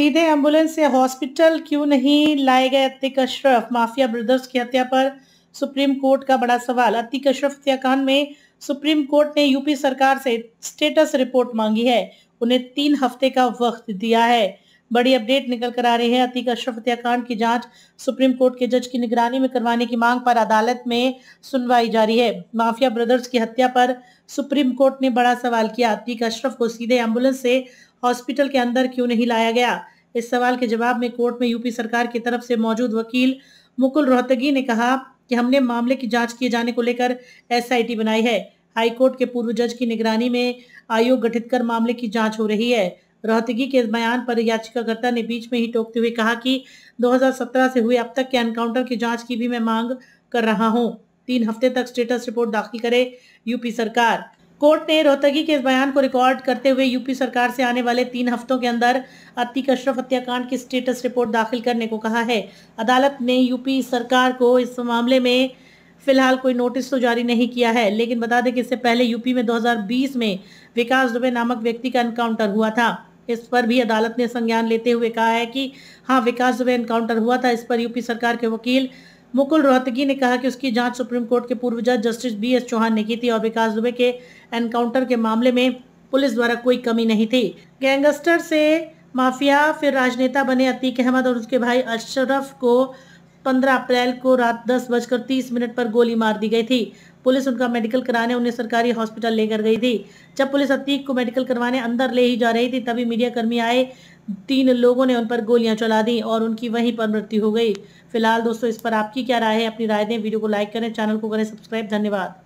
सीधे एम्बुलेंस से हॉस्पिटल क्यों नहीं लाए गए अतिक अशरफ माफिया ब्रदर्स की हत्या पर सुप्रीम कोर्ट का बड़ा सवाल अतिक अशरफ हत्याकांड में सुप्रीम कोर्ट ने यूपी सरकार से स्टेटस रिपोर्ट मांगी है उन्हें तीन हफ्ते का वक्त दिया है बड़ी अपडेट निकल कर आ रही है अतिक अशरफ हत्याकांड की जांच सुप्रीम कोर्ट के जज की निगरानी में करवाने की मांग पर अदालत में सुनवाई जारी है माफिया ब्रदर्स की हत्या पर सुप्रीम कोर्ट ने बड़ा सवाल किया अतीक अशरफ को सीधे एम्बुलेंस से हॉस्पिटल के अंदर क्यों नहीं लाया गया इस सवाल के जवाब में कोर्ट में यूपी सरकार की तरफ से मौजूद वकील मुकुल रोहतगी ने कहा कि हमने मामले की जांच किए जाने को लेकर एसआईटी बनाई है हाईकोर्ट के पूर्व जज की निगरानी में आयोग गठित कर मामले की जांच हो रही है रोहतगी के बयान पर याचिकाकर्ता ने बीच में ही टोकते हुए कहा कि 2017 से हुए अब तक के एनकाउंटर की जांच की भी मैं मांग कर रहा हूं तीन हफ्ते तक स्टेटस रिपोर्ट दाखिल करे यूपी सरकार कोर्ट ने रोहतगी के इस बयान को रिकॉर्ड करते हुए यूपी सरकार से आने वाले तीन हफ्तों के अंदर अतिक अशरफ हत्याकांड की स्टेटस रिपोर्ट दाखिल करने को कहा है अदालत ने यूपी सरकार को इस मामले में फिलहाल कोई नोटिस तो जारी नहीं किया है लेकिन बता दें कि इससे पहले यूपी में 2020 में विकास दुबे नामक व्यक्ति का एनकाउंटर हुआ था इस पर भी अदालत ने संज्ञान लेते हुए कहा है कि हाँ विकास दुबे एनकाउंटर हुआ था इस पर यूपी सरकार के वकील मुकुल रोहतगी ने कहा कि उसकी जांच सुप्रीम कोर्ट के पूर्व जज जस्टिस बी एस चौहान ने की थी और विकास दुबे के एनकाउंटर के मामले में पुलिस द्वारा कोई कमी नहीं थी गैंगस्टर से माफिया फिर राजनेता बने अतीक अहमद और उसके भाई अशरफ को पंद्रह अप्रैल को रात दस बजकर तीस मिनट पर गोली मार दी गई थी पुलिस उनका मेडिकल कराने उन्हें सरकारी हॉस्पिटल लेकर गई थी जब पुलिस अतीक को मेडिकल करवाने अंदर ले ही जा रही थी तभी मीडिया कर्मी आए तीन लोगों ने उन पर गोलियां चला दी और उनकी वहीं पर मृत्यु हो गई फिलहाल दोस्तों इस पर आपकी क्या राय है अपनी राय दें वीडियो को लाइक करें चैनल को करें सब्सक्राइब धन्यवाद